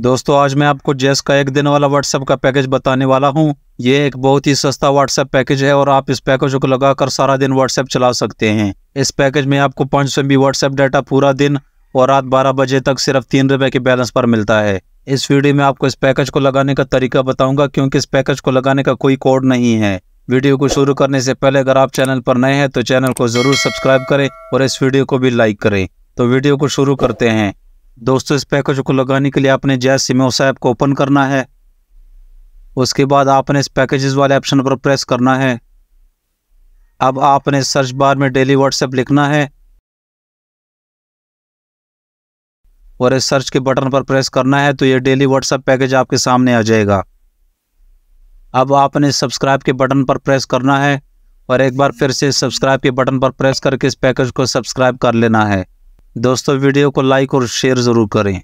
दोस्तों आज मैं आपको जेस का एक दिन वाला व्हाट्सएप का पैकेज बताने वाला हूं ये एक बहुत ही सस्ता व्हाट्सएप पैकेज है और आप इस पैकेज को लगाकर सारा दिन व्हाट्सएप चला सकते हैं इस पैकेज में आपको पाँच सौ एम व्हाट्सएप डाटा पूरा दिन और रात बारह बजे तक सिर्फ तीन रुपए के बैलेंस पर मिलता है इस वीडियो में आपको इस पैकेज को लगाने का तरीका बताऊंगा क्योंकि इस पैकेज को लगाने का कोई कोड नहीं है वीडियो को शुरू करने से पहले अगर आप चैनल पर नए हैं तो चैनल को ज़रूर सब्सक्राइब करें और इस वीडियो को भी लाइक करें तो वीडियो को शुरू करते हैं दोस्तों इस पैकेज को लगाने के लिए आपने जैस सिमोसा ऐप को ओपन करना है उसके बाद आपने इस पैकेजेस वाले ऑप्शन पर प्रेस करना है अब आपने सर्च बार में डेली व्हाट्सएप लिखना है और इस सर्च के बटन पर प्रेस करना है तो ये डेली व्हाट्सएप पैकेज आपके सामने आ जाएगा अब आपने सब्सक्राइब के बटन पर प्रेस करना है और एक बार फिर से सब्सक्राइब के बटन पर प्रेस करके इस पैकेज को सब्सक्राइब कर लेना है दोस्तों वीडियो को लाइक और शेयर ज़रूर करें